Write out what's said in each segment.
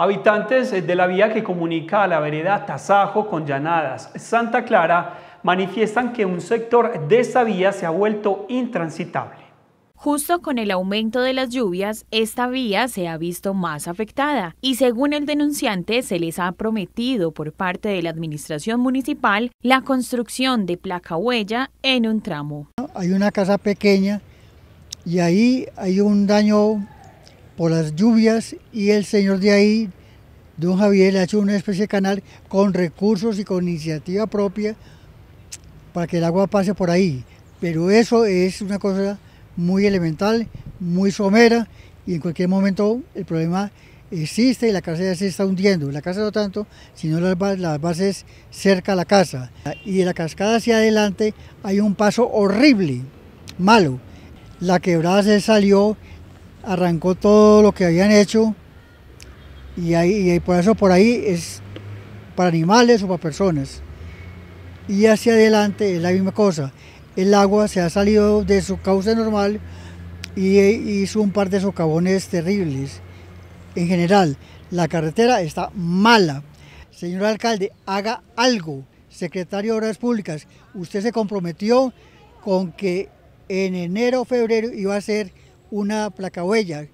Habitantes eh, de la vía que comunica a la vereda Tasajo con Llanadas, Santa Clara, manifiestan que un sector de esa vía se ha vuelto intransitable. Justo con el aumento de las lluvias, esta vía se ha visto más afectada y según el denunciante se les ha prometido por parte de la administración municipal la construcción de placa huella en un tramo. Hay una casa pequeña y ahí hay un daño por las lluvias y el señor de ahí, don Javier, le ha hecho una especie de canal con recursos y con iniciativa propia para que el agua pase por ahí. Pero eso es una cosa muy elemental, muy somera y en cualquier momento el problema existe y la casa ya se está hundiendo. La casa no tanto, sino las, las bases cerca a la casa. Y de la cascada hacia adelante hay un paso horrible, malo. La quebrada se salió arrancó todo lo que habían hecho y, ahí, por eso por ahí es para animales o para personas. Y hacia adelante es la misma cosa. El agua se ha salido de su cauce normal y hizo un par de socavones terribles. En general, la carretera está mala. Señor alcalde, haga algo. Secretario de Obras Públicas, usted se comprometió con que en enero, febrero iba a ser una placa huella.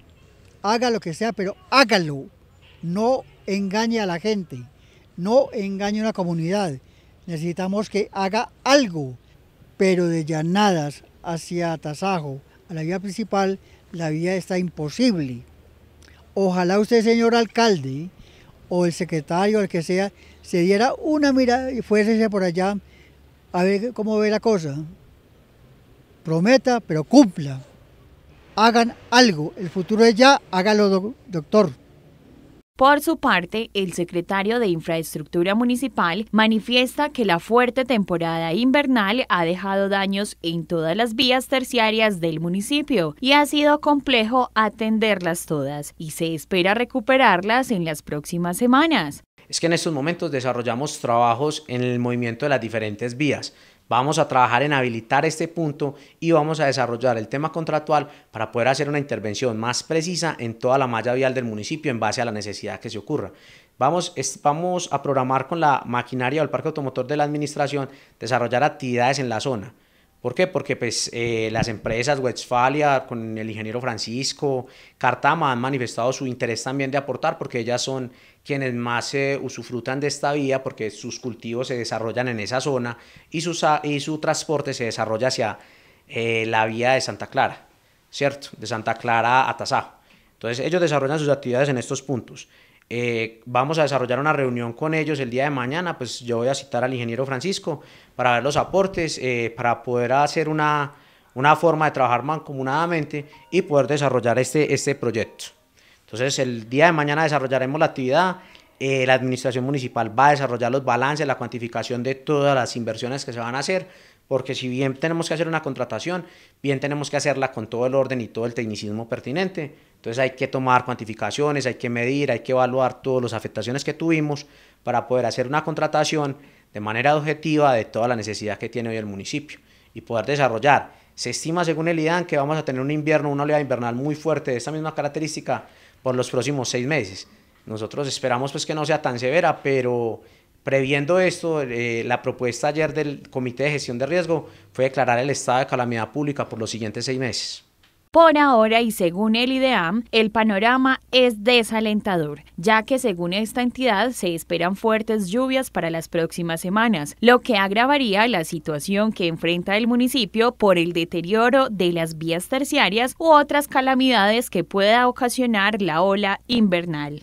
Haga lo que sea, pero hágalo. No engañe a la gente. No engañe a la comunidad. Necesitamos que haga algo. Pero de llanadas hacia Tasajo a la vía principal, la vía está imposible. Ojalá usted, señor alcalde, o el secretario, el que sea, se diera una mirada y fuese por allá a ver cómo ve la cosa. Prometa, pero cumpla hagan algo. El futuro es ya, hágalo, doctor. Por su parte, el secretario de Infraestructura Municipal manifiesta que la fuerte temporada invernal ha dejado daños en todas las vías terciarias del municipio y ha sido complejo atenderlas todas y se espera recuperarlas en las próximas semanas. Es que en estos momentos desarrollamos trabajos en el movimiento de las diferentes vías. Vamos a trabajar en habilitar este punto y vamos a desarrollar el tema contractual para poder hacer una intervención más precisa en toda la malla vial del municipio en base a la necesidad que se ocurra. Vamos, vamos a programar con la maquinaria o el parque automotor de la administración desarrollar actividades en la zona ¿Por qué? Porque pues, eh, las empresas Westfalia, con el ingeniero Francisco, Cartama, han manifestado su interés también de aportar, porque ellas son quienes más se eh, usufrutan de esta vía, porque sus cultivos se desarrollan en esa zona y, ah, y su transporte se desarrolla hacia eh, la vía de Santa Clara, ¿cierto? De Santa Clara a Tazajo. Entonces ellos desarrollan sus actividades en estos puntos. Eh, vamos a desarrollar una reunión con ellos el día de mañana, pues yo voy a citar al ingeniero Francisco para ver los aportes, eh, para poder hacer una, forma de trabajar mancomunadamente y poder desarrollar este, este, proyecto. Entonces el día de mañana desarrollaremos la actividad, eh, la administración municipal va a desarrollar los balances, la cuantificación de todas las inversiones que se van a hacer, porque si bien tenemos que hacer una contratación, bien tenemos que hacerla con todo el orden y todo el tecnicismo pertinente. Entonces hay que tomar cuantificaciones, hay que medir, hay que evaluar todas las afectaciones que tuvimos para poder hacer una contratación de manera objetiva de toda la necesidad que tiene hoy el municipio y poder desarrollar. Se estima, según el IDAN, que vamos a tener un invierno, una oleada invernal muy fuerte de esta misma característica por los próximos seis meses. Nosotros esperamos pues que no sea tan severa, pero Previendo esto, eh, la propuesta ayer del Comité de Gestión de Riesgo fue declarar el estado de calamidad pública por los siguientes seis meses. Por ahora y según el IDEAM, el panorama es desalentador, ya que según esta entidad se esperan fuertes lluvias para las próximas semanas, lo que agravaría la situación que enfrenta el municipio por el deterioro de las vías terciarias u otras calamidades que pueda ocasionar la ola invernal.